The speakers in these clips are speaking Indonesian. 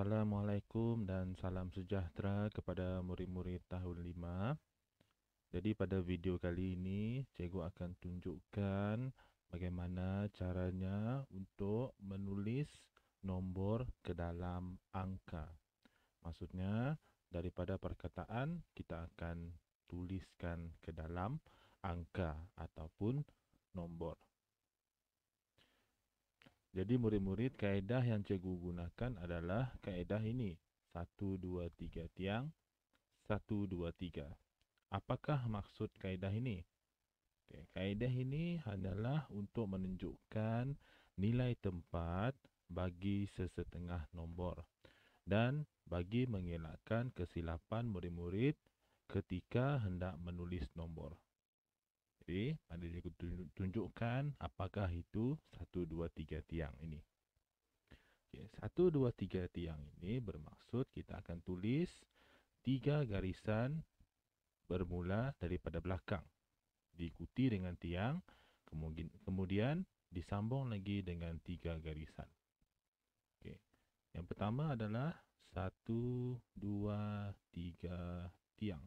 Assalamualaikum dan salam sejahtera kepada murid-murid tahun 5 Jadi pada video kali ini cikgu akan tunjukkan bagaimana caranya untuk menulis nombor ke dalam angka Maksudnya daripada perkataan kita akan tuliskan ke dalam angka ataupun nombor jadi murid-murid kaedah yang cikgu gunakan adalah kaedah ini. 1, 2, 3 tiang. 1, 2, 3. Apakah maksud kaedah ini? Oke, kaedah ini hanyalah untuk menunjukkan nilai tempat bagi sesetengah nombor dan bagi mengelakkan kesilapan murid-murid ketika hendak menulis nombor. Jadi, pada cikgu menentukan apakah itu 1, 2, 3 tiang ini. Oke, 1, 2, 3 tiang ini bermaksud kita akan tulis tiga garisan bermula daripada belakang. Diikuti dengan tiang, kemudian, kemudian disambung lagi dengan tiga garisan. Oke. Yang pertama adalah 1, 2, 3 tiang.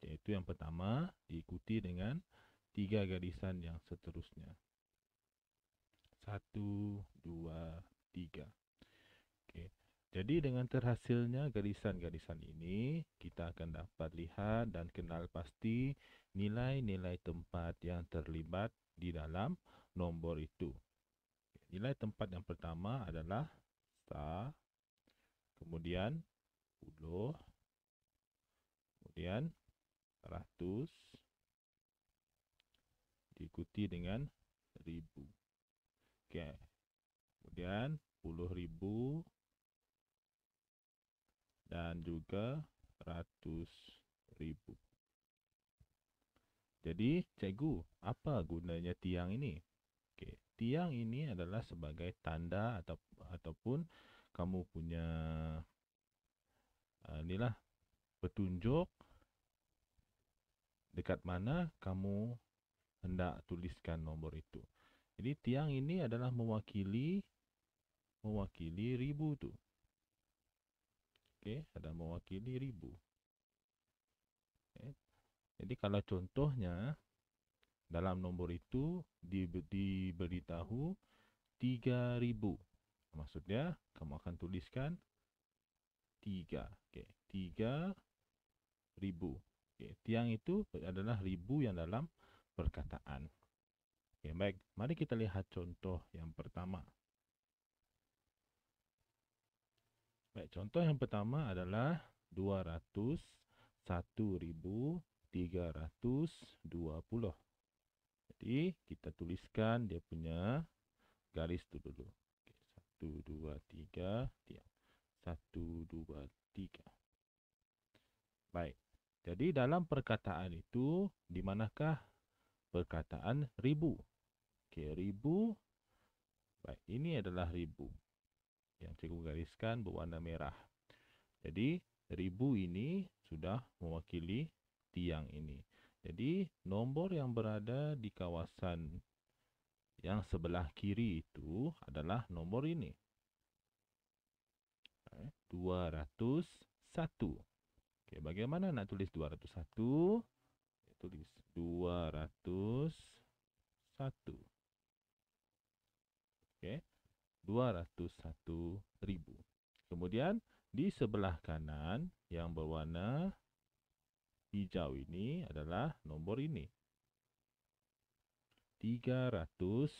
Yaitu yang pertama diikuti dengan tiga garisan yang seterusnya satu dua tiga oke jadi dengan terhasilnya garisan-garisan ini kita akan dapat lihat dan kenal pasti nilai-nilai tempat yang terlibat di dalam nomor itu nilai tempat yang pertama adalah sa kemudian puluh kemudian ratus diikuti dengan ribu, Oke. Kemudian ribu dan juga ratus ribu. Jadi, cegu, apa gunanya tiang ini? Oke, tiang ini adalah sebagai tanda atau ataupun kamu punya eh, inilah petunjuk dekat mana kamu hendak tuliskan nomor itu. Jadi tiang ini adalah mewakili mewakili ribu tuh. Oke, ada mewakili ribu. Okay. Jadi kalau contohnya dalam nomor itu di, diberitahu 3000. Maksudnya kamu akan tuliskan 3. Oke, okay. 3000. Oke, tiang itu adalah ribu yang dalam perkataan. Ya, baik, mari kita lihat contoh yang pertama. Baik, contoh yang pertama adalah 201.320. Jadi, kita tuliskan dia punya garis tu dulu. Okey, 1 2 3 diam. 1 2 3. Baik. Jadi dalam perkataan itu di manakah perkataan ribu. Okey, ribu. Baik, ini adalah ribu. Yang cikgu gariskan berwarna merah. Jadi, ribu ini sudah mewakili tiang ini. Jadi, nomor yang berada di kawasan yang sebelah kiri itu adalah nomor ini. 201. Oke, bagaimana nak tulis 201? tulis 201 Oke, 201 ribu. Kemudian di sebelah kanan yang berwarna hijau ini adalah nomor ini. 320.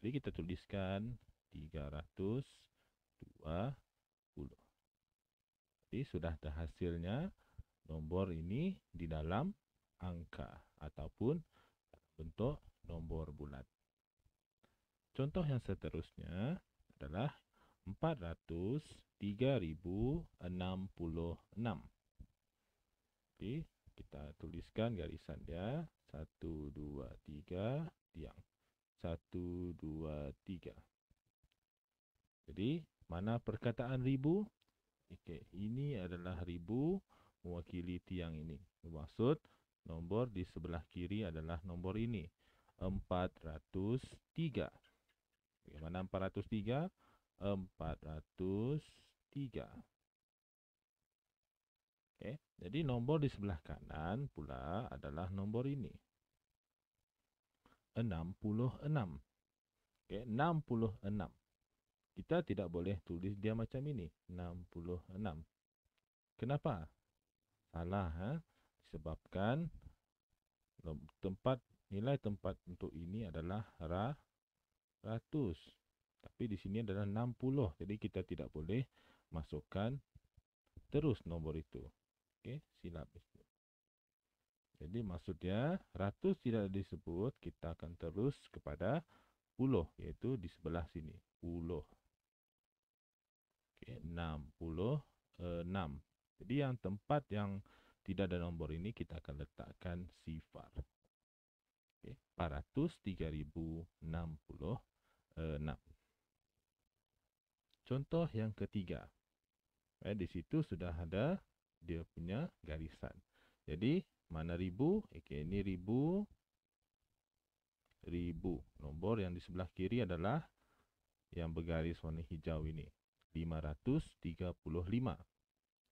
Jadi kita tuliskan 320. Jadi sudah ada hasilnya. Nomor ini di dalam angka ataupun bentuk nomor bulat. Contoh yang seterusnya adalah 403.066. Okey, kita tuliskan garisan dia 1 2 3 tiang. 1 2 3. Jadi mana perkataan ribu? Okey, ini adalah ribu mewakili tiang ini. Maksud nombor di sebelah kiri adalah nombor ini. 403. Bagaimana 403? 403. Oke, jadi nombor di sebelah kanan pula adalah nombor ini. 66. Oke, 66. Kita tidak boleh tulis dia macam ini, 66. Kenapa? salah ha? disebabkan tempat nilai tempat untuk ini adalah ra, ratus tapi di sini adalah 60 jadi kita tidak boleh masukkan terus nombor itu okey silap itu jadi maksudnya 100 tidak disebut kita akan terus kepada 10 yaitu di sebelah sini 10 okey 60 6 jadi yang tempat yang tidak ada nomor ini kita akan letakkan sifar Oke, eh, enam. contoh yang ketiga eh, di situ sudah ada dia punya garisan jadi mana ribu Oke, ini ribu ribu nomor yang di sebelah kiri adalah yang bergaris warna hijau ini 535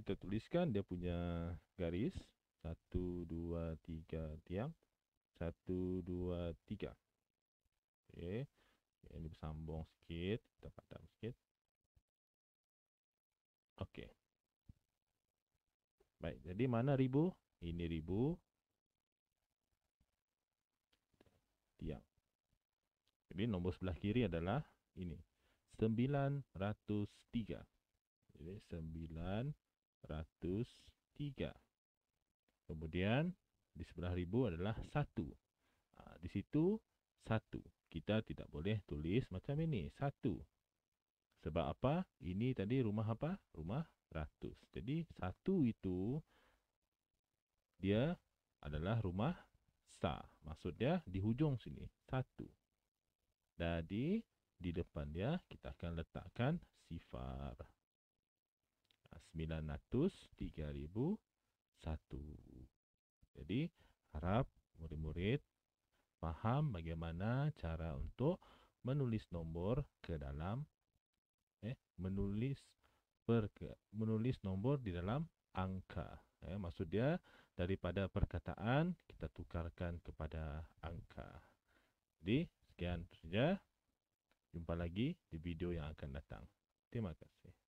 kita tuliskan dia punya garis 1 2 3 tiang 1 2 3 oke ya, ini bersambung sedikit kita padam sedikit oke baik jadi mana ribu ini ribu tiang jadi nombor sebelah kiri adalah ini 903 jadi 9 103. Kemudian di sebelah ribu adalah 1. Nah, di situ 1. Kita tidak boleh tulis macam ini, 1. Sebab apa? Ini tadi rumah apa? Rumah 100. Jadi 1 itu dia adalah rumah sa. dia di hujung sini, 1. Jadi di depan dia kita akan letakkan sifar. 900 3001. Jadi harap murid-murid paham bagaimana cara untuk menulis nomor ke dalam eh menulis per menulis nomor di dalam angka. Eh, maksud daripada perkataan kita tukarkan kepada angka. Jadi sekian saja. Jumpa lagi di video yang akan datang. Terima kasih.